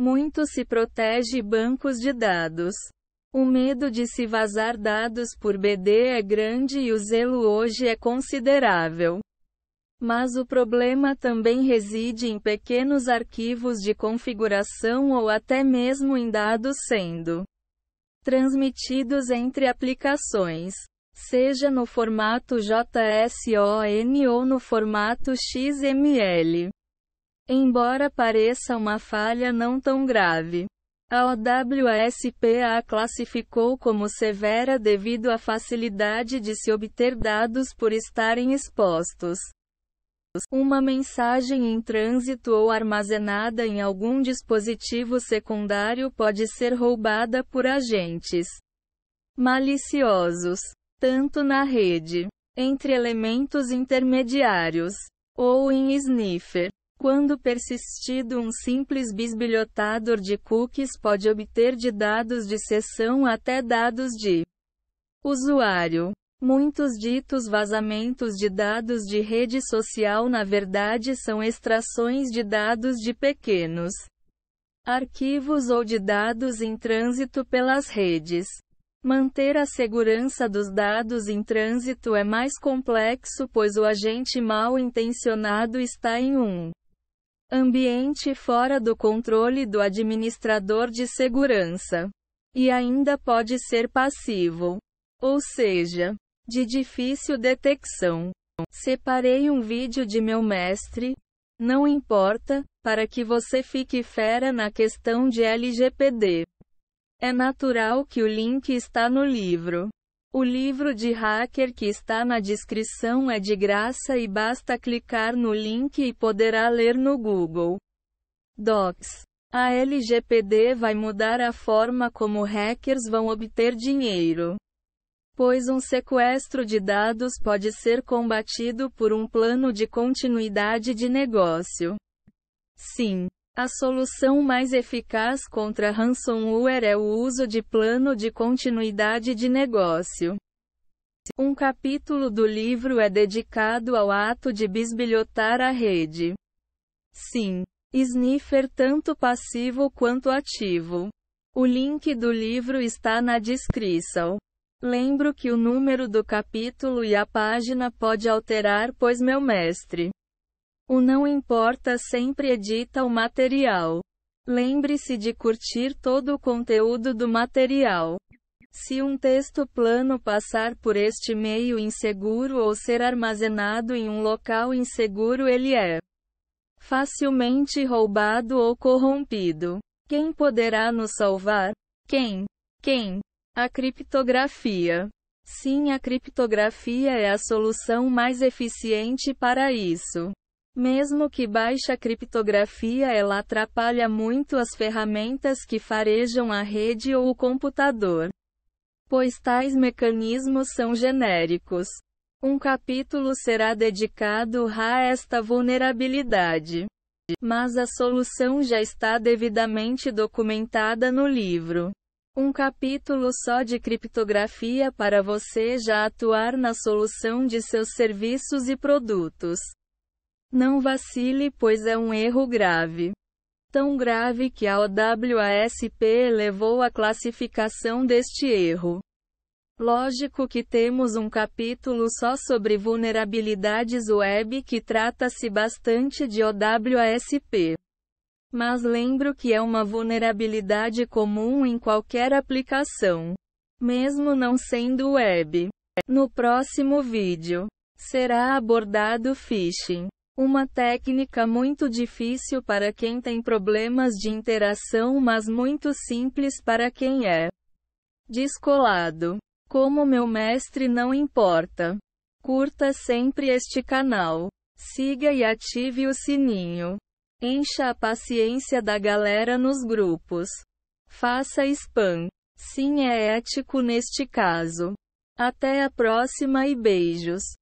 Muito se protege bancos de dados. O medo de se vazar dados por BD é grande e o zelo hoje é considerável. Mas o problema também reside em pequenos arquivos de configuração ou até mesmo em dados sendo transmitidos entre aplicações, seja no formato JSON ou no formato XML. Embora pareça uma falha não tão grave, a OWASP a classificou como severa devido à facilidade de se obter dados por estarem expostos. Uma mensagem em trânsito ou armazenada em algum dispositivo secundário pode ser roubada por agentes maliciosos, tanto na rede, entre elementos intermediários, ou em sniffer. Quando persistido um simples bisbilhotador de cookies pode obter de dados de sessão até dados de usuário. Muitos ditos vazamentos de dados de rede social na verdade são extrações de dados de pequenos arquivos ou de dados em trânsito pelas redes. Manter a segurança dos dados em trânsito é mais complexo pois o agente mal intencionado está em um ambiente fora do controle do administrador de segurança. E ainda pode ser passivo, ou seja, de difícil detecção. Separei um vídeo de meu mestre, não importa, para que você fique fera na questão de LGPD. É natural que o link está no livro. O livro de hacker que está na descrição é de graça e basta clicar no link e poderá ler no Google Docs. A LGPD vai mudar a forma como hackers vão obter dinheiro. Pois um sequestro de dados pode ser combatido por um plano de continuidade de negócio. Sim, a solução mais eficaz contra ransomware é o uso de plano de continuidade de negócio. Um capítulo do livro é dedicado ao ato de bisbilhotar a rede. Sim, sniffer tanto passivo quanto ativo. O link do livro está na descrição. Lembro que o número do capítulo e a página pode alterar, pois meu mestre o não importa sempre edita o material. Lembre-se de curtir todo o conteúdo do material. Se um texto plano passar por este meio inseguro ou ser armazenado em um local inseguro, ele é facilmente roubado ou corrompido. Quem poderá nos salvar? Quem? Quem? A criptografia. Sim, a criptografia é a solução mais eficiente para isso. Mesmo que baixa criptografia ela atrapalha muito as ferramentas que farejam a rede ou o computador. Pois tais mecanismos são genéricos. Um capítulo será dedicado a esta vulnerabilidade. Mas a solução já está devidamente documentada no livro. Um capítulo só de criptografia para você já atuar na solução de seus serviços e produtos. Não vacile, pois é um erro grave. Tão grave que a OWASP elevou a classificação deste erro. Lógico que temos um capítulo só sobre vulnerabilidades web que trata-se bastante de OWASP. Mas lembro que é uma vulnerabilidade comum em qualquer aplicação, mesmo não sendo web. No próximo vídeo, será abordado phishing. Uma técnica muito difícil para quem tem problemas de interação, mas muito simples para quem é descolado. Como meu mestre, não importa. Curta sempre este canal. Siga e ative o sininho. Encha a paciência da galera nos grupos. Faça spam. Sim, é ético neste caso. Até a próxima e beijos.